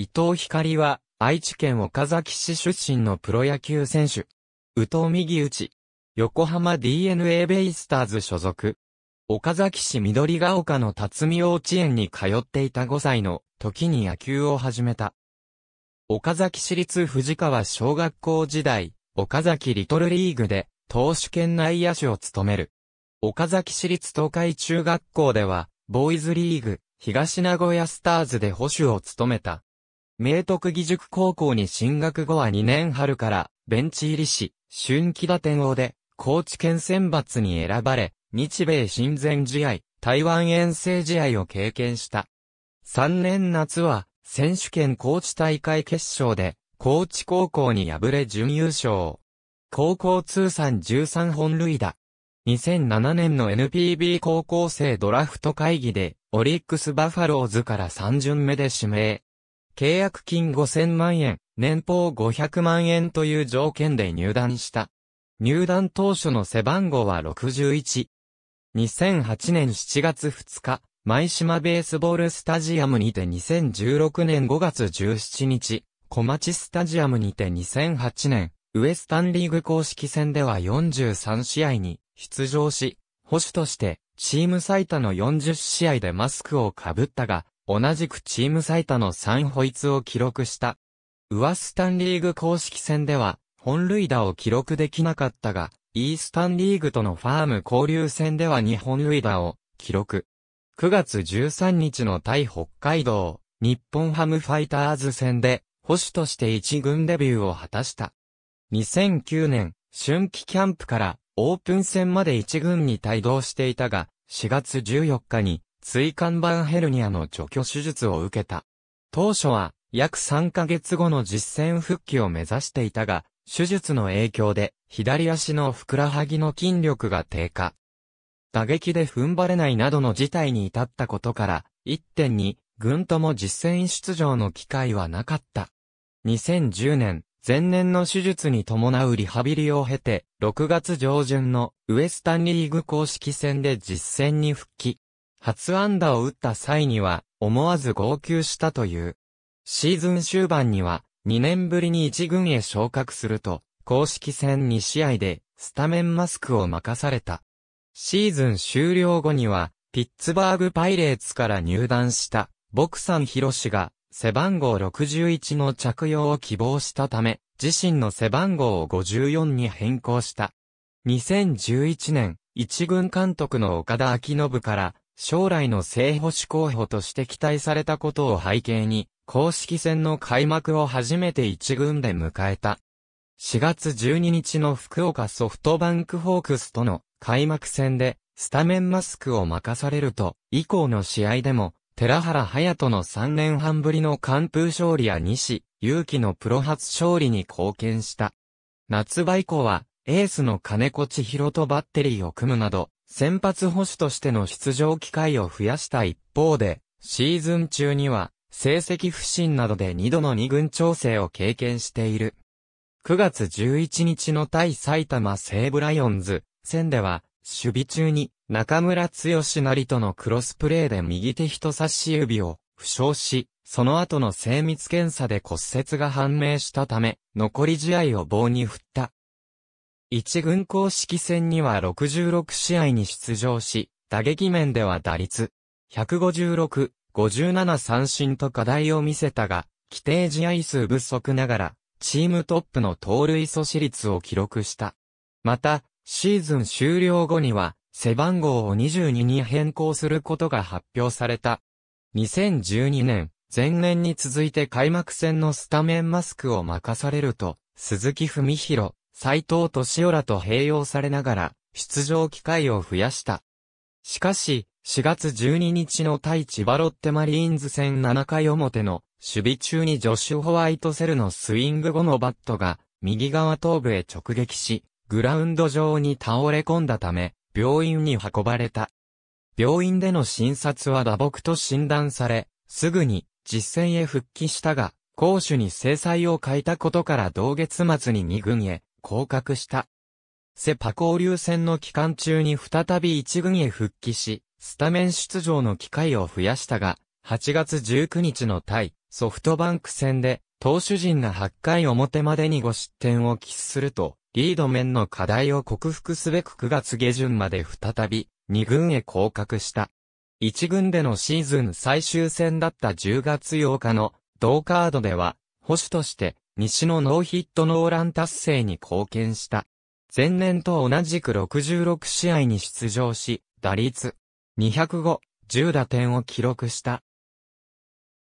伊藤光は、愛知県岡崎市出身のプロ野球選手。宇藤右打ち。横浜 DNA ベイスターズ所属。岡崎市緑ヶ丘の辰巳幼稚園に通っていた5歳の時に野球を始めた。岡崎市立藤川小学校時代、岡崎リトルリーグで投手兼内野手を務める。岡崎市立東海中学校では、ボーイズリーグ、東名古屋スターズで保守を務めた。明徳義塾高校に進学後は2年春から、ベンチ入りし、春季打点王で、高知県選抜に選ばれ、日米親善試合、台湾遠征試合を経験した。3年夏は、選手権高知大会決勝で、高知高校に敗れ準優勝。高校通算13本塁打。2007年の NPB 高校生ドラフト会議で、オリックスバファローズから3巡目で指名。契約金5000万円、年俸500万円という条件で入団した。入団当初の背番号は61。2008年7月2日、舞島ベースボールスタジアムにて2016年5月17日、小町スタジアムにて2008年、ウエスタンリーグ公式戦では43試合に出場し、保守としてチーム最多の40試合でマスクをかぶったが、同じくチーム最多の3ホイツを記録した。ウワスタンリーグ公式戦では、本塁打を記録できなかったが、イースタンリーグとのファーム交流戦では2本塁打を記録。9月13日の対北海道、日本ハムファイターズ戦で、保守として1軍デビューを果たした。2009年、春季キャンプからオープン戦まで1軍に帯同していたが、4月14日に椎間板ヘルニアの除去手術を受けた。当初は約3ヶ月後の実戦復帰を目指していたが、手術の影響で左足のふくらはぎの筋力が低下。打撃で踏ん張れないなどの事態に至ったことから、一点に、軍とも実戦出場の機会はなかった。2010年、前年の手術に伴うリハビリを経て、6月上旬のウエスタンリーグ公式戦で実戦に復帰。初安打を打った際には、思わず号泣したという。シーズン終盤には、2年ぶりに1軍へ昇格すると、公式戦2試合で、スタメンマスクを任された。シーズン終了後には、ピッツバーグパイレーツから入団した、ボクサン・ヒロシが、背番号61の着用を希望したため、自身の背番号を54に変更した。2011年、一軍監督の岡田昭信から、将来の正保守候補として期待されたことを背景に、公式戦の開幕を初めて一軍で迎えた。4月12日の福岡ソフトバンクホークスとの開幕戦で、スタメンマスクを任されると、以降の試合でも、寺原隼人の3年半ぶりの完封勝利や西、勇気のプロ初勝利に貢献した。夏場以降は、エースの金子千尋とバッテリーを組むなど、先発捕手としての出場機会を増やした一方で、シーズン中には、成績不振などで2度の2軍調整を経験している。9月11日の対埼玉西武ライオンズ戦では、守備中に中村剛成とのクロスプレーで右手人差し指を負傷し、その後の精密検査で骨折が判明したため、残り試合を棒に振った。一軍公式戦には66試合に出場し、打撃面では打率、156、57三振と課題を見せたが、規定試合数不足ながら、チームトップの盗塁阻止率を記録した。また、シーズン終了後には、背番号を22に変更することが発表された。2012年、前年に続いて開幕戦のスタメンマスクを任されると、鈴木文弘、斎藤敏夫らと併用されながら、出場機会を増やした。しかし、4月12日の対千葉ロッテマリーンズ戦7回表の守備中にジョシュ・ホワイトセルのスイング後のバットが右側頭部へ直撃し、グラウンド上に倒れ込んだため、病院に運ばれた。病院での診察は打撲と診断され、すぐに実戦へ復帰したが、攻守に制裁を欠いたことから同月末に2軍へ降格した。セパ交流戦の期間中に再び一軍へ復帰し、スタメン出場の機会を増やしたが、8月19日の対ソフトバンク戦で、投手陣が8回表までに5失点を喫すると、リード面の課題を克服すべく9月下旬まで再び、2軍へ降格した。1軍でのシーズン最終戦だった10月8日の、同カードでは、保守として、西のノーヒットノーラン達成に貢献した。前年と同じく66試合に出場し、打率205、10打点を記録した。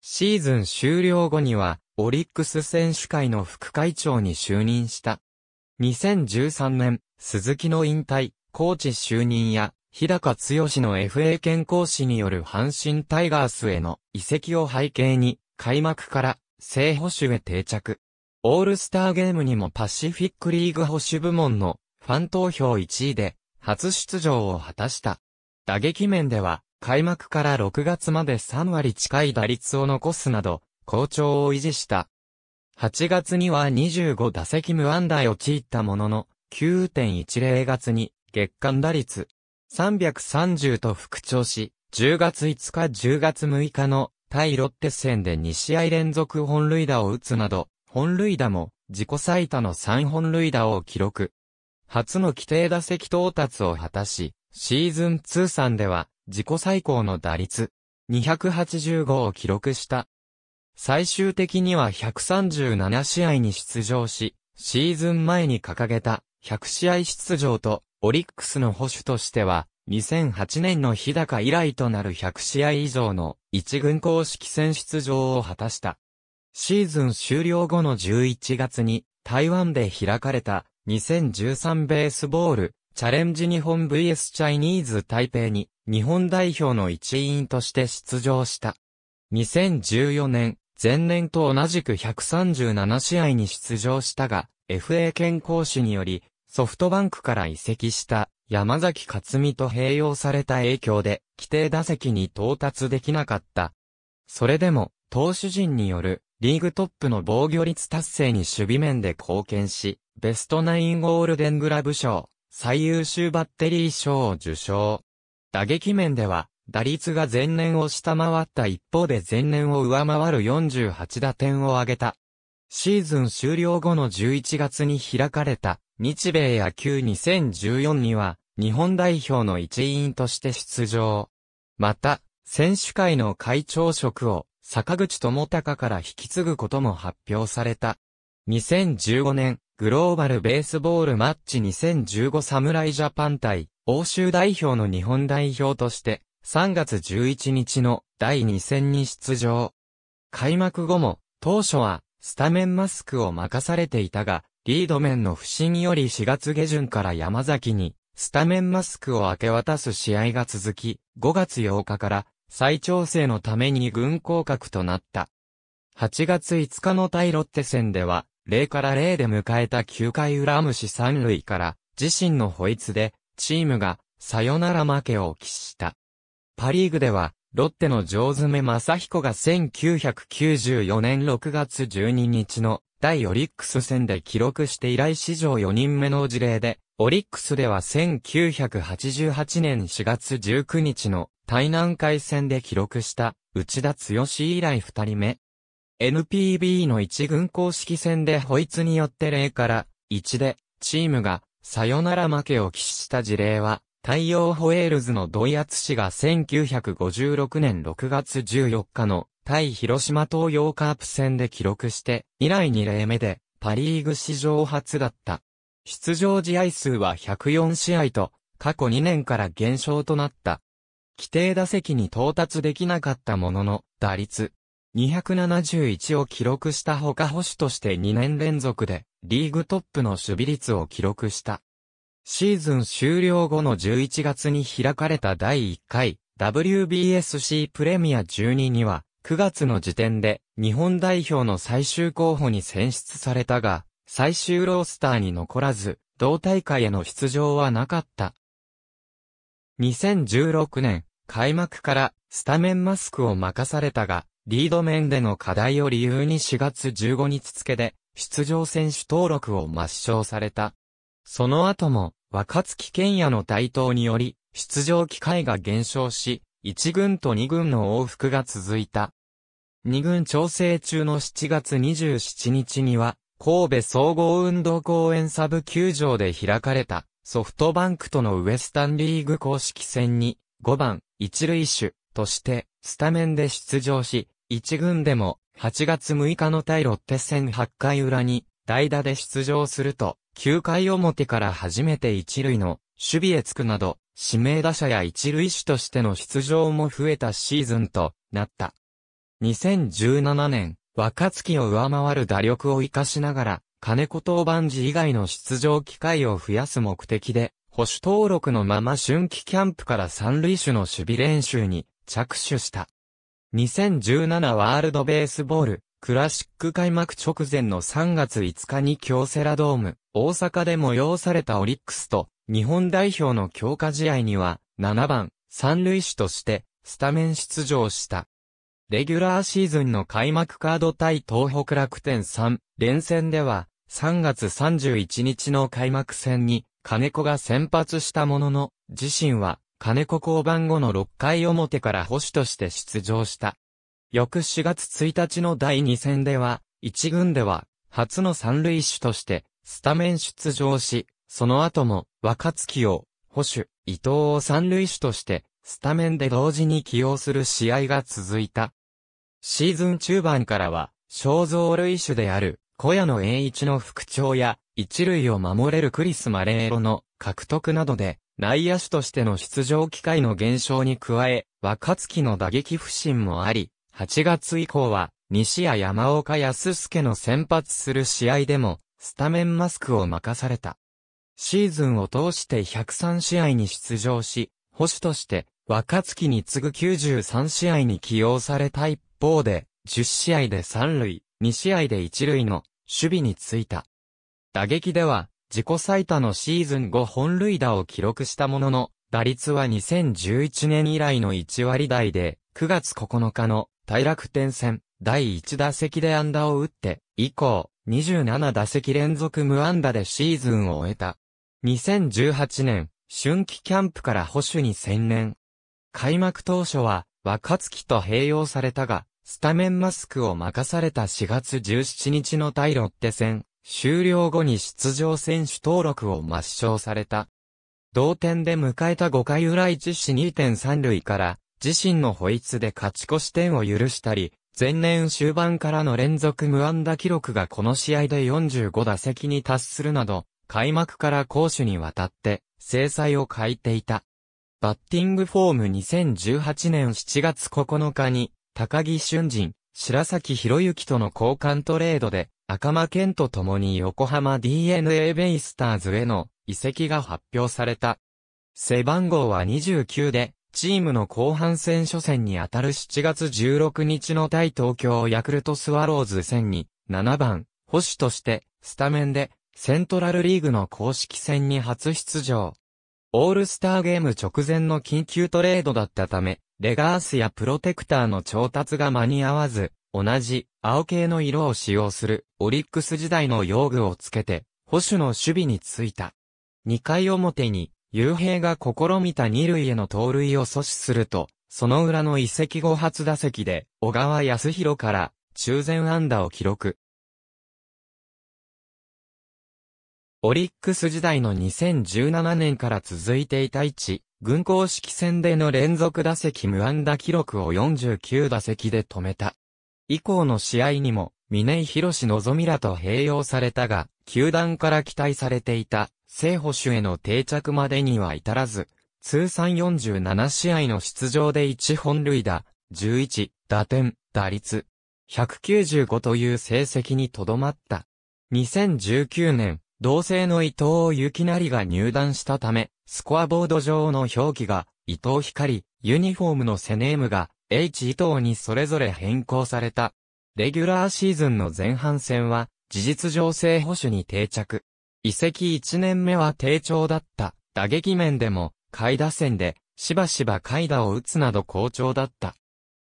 シーズン終了後には、オリックス選手会の副会長に就任した。2013年、鈴木の引退、コーチ就任や、日高剛の FA 健康師による阪神タイガースへの移籍を背景に、開幕から正捕手へ定着。オールスターゲームにもパシフィックリーグ保守部門のファン投票1位で初出場を果たした。打撃面では開幕から6月まで3割近い打率を残すなど好調を維持した。8月には25打席無安打へ陥ったものの9.10月に月間打率330と復調し、10月5日10月6日の対ロッテ戦で2試合連続本塁打を打つなど、本塁打も自己最多の3本塁打を記録。初の規定打席到達を果たし、シーズン通算では自己最高の打率285を記録した。最終的には137試合に出場し、シーズン前に掲げた100試合出場とオリックスの保守としては2008年の日高以来となる100試合以上の一軍公式戦出場を果たした。シーズン終了後の11月に台湾で開かれた2013ベースボールチャレンジ日本 VS チャイニーズ台北に日本代表の一員として出場した。2014年、前年と同じく137試合に出場したが、FA 健康士によりソフトバンクから移籍した山崎克美と併用された影響で規定打席に到達できなかった。それでも投手陣によるリーグトップの防御率達成に守備面で貢献し、ベストナインゴールデングラブ賞、最優秀バッテリー賞を受賞。打撃面では、打率が前年を下回った一方で前年を上回る48打点を挙げた。シーズン終了後の11月に開かれた日米野球2014には日本代表の一員として出場。また、選手会の会長職を坂口智隆から引き継ぐことも発表された。2015年、グローバルベースボールマッチ2015侍ジャパン対欧州代表の日本代表として、3月11日の第2戦に出場。開幕後も、当初は、スタメンマスクを任されていたが、リード面の不振より4月下旬から山崎に、スタメンマスクを明け渡す試合が続き、5月8日から再調整のために軍降格となった。8月5日の対ロッテ戦では、0から0で迎えた9回裏虫三塁から、自身のホイツで、チームが、サヨナラ負けを喫した。パリーグでは、ロッテの上爪正彦が1994年6月12日の第オリックス戦で記録して以来史上4人目の事例で、オリックスでは1988年4月19日の対南海戦で記録した内田剛以来二人目。NPB の一軍公式戦でホイツによって0から1でチームがさよなら負けを喫した事例は、太陽ホエールズの土井厚氏が1956年6月14日の対広島東洋カープ戦で記録して、以来2例目でパリーグ史上初だった。出場試合数は104試合と、過去2年から減少となった。規定打席に到達できなかったものの、打率271を記録したほか保守として2年連続でリーグトップの守備率を記録した。シーズン終了後の11月に開かれた第1回 WBSC プレミア12には9月の時点で日本代表の最終候補に選出されたが最終ロースターに残らず同大会への出場はなかった。2016年開幕からスタメンマスクを任されたが、リード面での課題を理由に4月15日付で出場選手登録を抹消された。その後も若月健也の台頭により出場機会が減少し、1軍と2軍の往復が続いた。2軍調整中の7月27日には、神戸総合運動公園サブ球場で開かれたソフトバンクとのウエスタンリーグ公式戦に5番一塁手としてスタメンで出場し、一軍でも8月6日の対ロッテ戦8回裏に代打で出場すると、9回表から初めて一塁の守備へ着くなど、指名打者や一塁手としての出場も増えたシーズンとなった。2017年、若月を上回る打力を活かしながら、金子当番時以外の出場機会を増やす目的で、保守登録のまま春季キャンプから三塁手の守備練習に着手した。2017ワールドベースボール、クラシック開幕直前の3月5日に京セラドーム、大阪で催されたオリックスと、日本代表の強化試合には、7番、三塁手として、スタメン出場した。レギュラーシーズンの開幕カード対東北楽天3連戦では、3月31日の開幕戦に金子が先発したものの、自身は金子降板後の6回表から保守として出場した。翌4月1日の第2戦では、1軍では、初の三塁手として、スタメン出場し、その後も、若月を、保守、伊藤を三塁手として、スタメンで同時に起用する試合が続いた。シーズン中盤からは、肖像類種である、小屋の栄一の副長や、一塁を守れるクリス・マレーロの獲得などで、内野手としての出場機会の減少に加え、若月の打撃不振もあり、8月以降は、西谷山岡康介の先発する試合でも、スタメンマスクを任された。シーズンを通して103試合に出場し、保守として、若月に次ぐ93試合に起用された一方で、10試合で3塁、2試合で1塁の守備についた。打撃では、自己最多のシーズン5本塁打を記録したものの、打率は2011年以来の1割台で、9月9日の大楽天戦、第1打席で安打を打って、以降、27打席連続無安打でシーズンを終えた。2018年、春季キャンプから保守に専念。開幕当初は、若月と併用されたが、スタメンマスクを任された4月17日の対ロッテ戦、終了後に出場選手登録を抹消された。同点で迎えた5回裏1死2.3塁から自身の保イで勝ち越し点を許したり、前年終盤からの連続無安打記録がこの試合で45打席に達するなど、開幕から攻守にわたって制裁を欠いていた。バッティングフォーム2018年7月9日に高木俊人、白崎博之との交換トレードで赤間県と共に横浜 DNA ベイスターズへの移籍が発表された。背番号は29で、チームの後半戦初戦に当たる7月16日の対東京ヤクルトスワローズ戦に、7番、保守として、スタメンで、セントラルリーグの公式戦に初出場。オールスターゲーム直前の緊急トレードだったため、レガースやプロテクターの調達が間に合わず、同じ青系の色を使用するオリックス時代の用具をつけて、保守の守備についた。2回表に、幽閉が試みた二塁への盗塁を阻止すると、その裏の遺跡後初打席で、小川康弘から中前安打を記録。オリックス時代の2017年から続いていた置軍公式戦での連続打席無安打記録を49打席で止めた。以降の試合にも、峰井博望らと併用されたが、球団から期待されていた、正捕手への定着までには至らず、通算47試合の出場で1本塁打、11、打点、打率、195という成績にとどまった。2019年、同性の伊藤幸成が入団したため、スコアボード上の表記が、伊藤光、ユニフォームのセネームが、H 伊藤にそれぞれ変更された。レギュラーシーズンの前半戦は、事実上正保守に定着。移籍1年目は低調だった。打撃面でも、下位打線で、しばしば下位打を打つなど好調だった。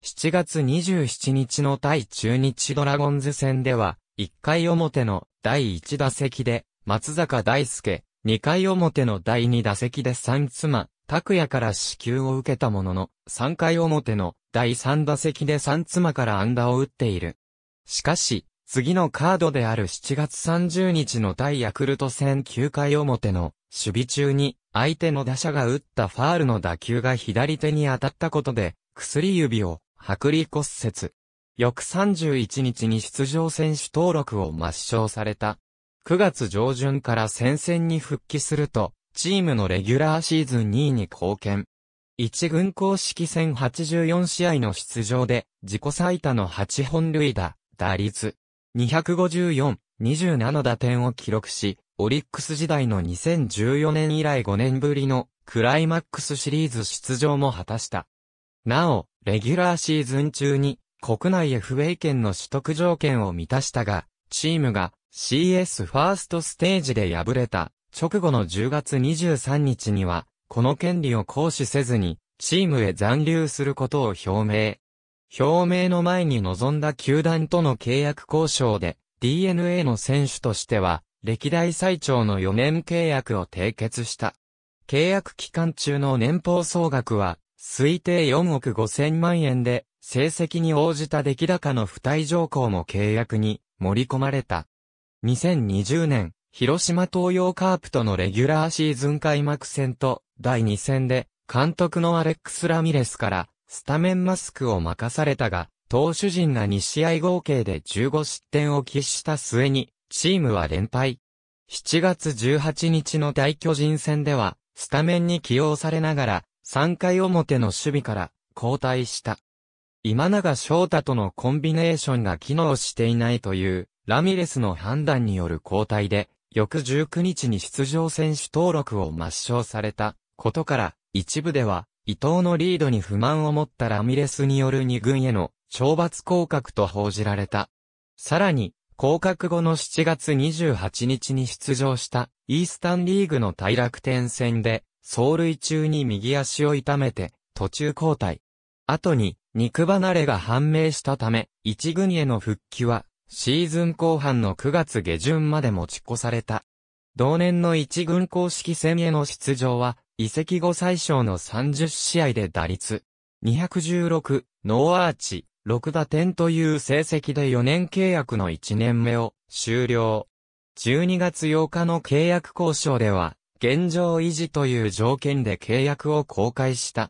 7月27日の対中日ドラゴンズ戦では、1回表の第1打席で、松坂大輔、2回表の第2打席で三妻、拓也から支給を受けたものの、3回表の第3打席で3妻から安打を打っている。しかし、次のカードである7月30日の対ヤクルト戦9回表の守備中に相手の打者が打ったファールの打球が左手に当たったことで薬指を剥離骨折。翌31日に出場選手登録を抹消された。9月上旬から戦線に復帰するとチームのレギュラーシーズン2位に貢献。1軍公式戦84試合の出場で、自己最多の8本塁打、打率、254、27打点を記録し、オリックス時代の2014年以来5年ぶりのクライマックスシリーズ出場も果たした。なお、レギュラーシーズン中に国内 FA 権の取得条件を満たしたが、チームが CS ファーストステージで敗れた直後の10月23日には、この権利を行使せずに、チームへ残留することを表明。表明の前に臨んだ球団との契約交渉で、DNA の選手としては、歴代最長の4年契約を締結した。契約期間中の年俸総額は、推定4億5千万円で、成績に応じた出来高の付帯条項も契約に盛り込まれた。2020年、広島東洋カープとのレギュラーシーズン開幕戦と第2戦で監督のアレックス・ラミレスからスタメンマスクを任されたが、投手陣が2試合合計で15失点を喫した末に、チームは連敗。7月18日の大巨人戦では、スタメンに起用されながら、3回表の守備から交代した。今永翔太とのコンビネーションが機能していないという、ラミレスの判断による交代で、翌19日に出場選手登録を抹消されたことから、一部では、伊藤のリードに不満を持ったラミレスによる二軍への懲罰降格と報じられた。さらに、降格後の7月28日に出場したイースタンリーグの大楽天戦で、走塁中に右足を痛めて途中交代。後に肉離れが判明したため、一軍への復帰はシーズン後半の9月下旬まで持ち越された。同年の一軍公式戦への出場は、移籍後最小の30試合で打率、216、ノーアーチ、6打点という成績で4年契約の1年目を終了。12月8日の契約交渉では、現状維持という条件で契約を公開した。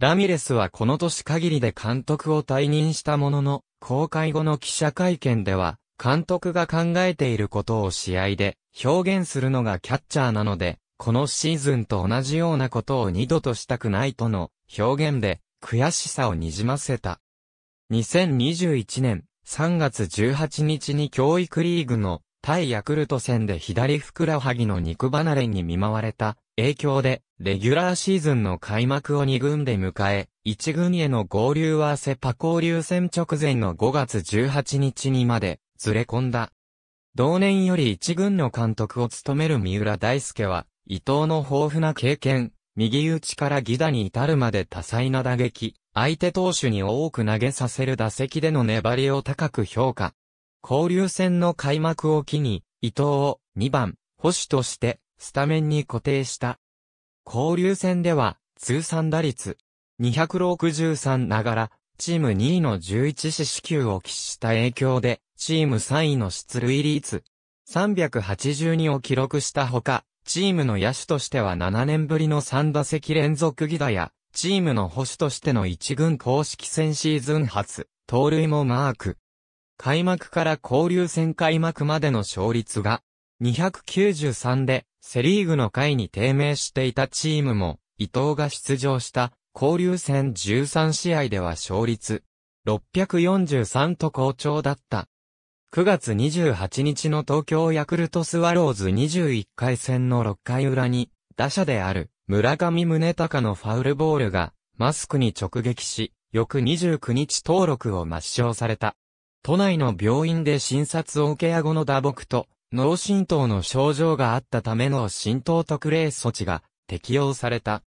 ラミレスはこの年限りで監督を退任したものの、公開後の記者会見では、監督が考えていることを試合で表現するのがキャッチャーなので、このシーズンと同じようなことを二度としたくないとの表現で悔しさをにじませた。2021年3月18日に教育リーグの対ヤクルト戦で左ふくらはぎの肉離れに見舞われた影響でレギュラーシーズンの開幕を2軍で迎え、1軍への合流はセパ交流戦直前の5月18日にまでずれ込んだ。同年より1軍の監督を務める三浦大輔は、伊藤の豊富な経験、右打ちからギダに至るまで多彩な打撃、相手投手に多く投げさせる打席での粘りを高く評価。交流戦の開幕を機に、伊藤を2番、保守として、スタメンに固定した。交流戦では、通算打率、263ながら、チーム2位の11四死球を喫した影響で、チーム3位の出塁率、382を記録したほか、チームの野手としては7年ぶりの3打席連続犠打や、チームの保守としての1軍公式戦シーズン初、盗塁もマーク。開幕から交流戦開幕までの勝率が、293で、セリーグの回に低迷していたチームも、伊藤が出場した交流戦13試合では勝率643と好調だった。9月28日の東京ヤクルトスワローズ21回戦の6回裏に、打者である村上宗隆のファウルボールがマスクに直撃し、翌29日登録を抹消された。都内の病院で診察を受けや後の打撲と脳震盪の症状があったための浸透特例措置が適用された。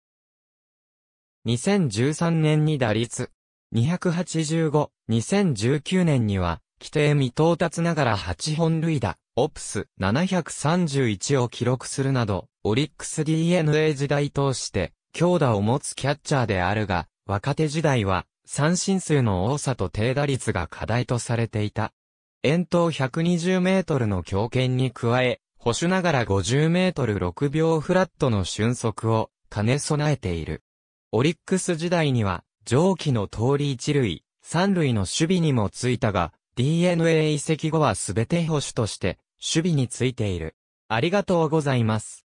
2013年に打率285、2019年には規定未到達ながら8本塁打、オプス731を記録するなど、オリックス DNA 時代通して強打を持つキャッチャーであるが、若手時代は三振数の多さと低打率が課題とされていた。遠投120メートルの強肩に加え、保守ながら50メートル6秒フラットの瞬足を兼ね備えている。オリックス時代には、上記の通り一塁、三塁の守備にもついたが、DNA 移籍後は全て保守として、守備についている。ありがとうございます。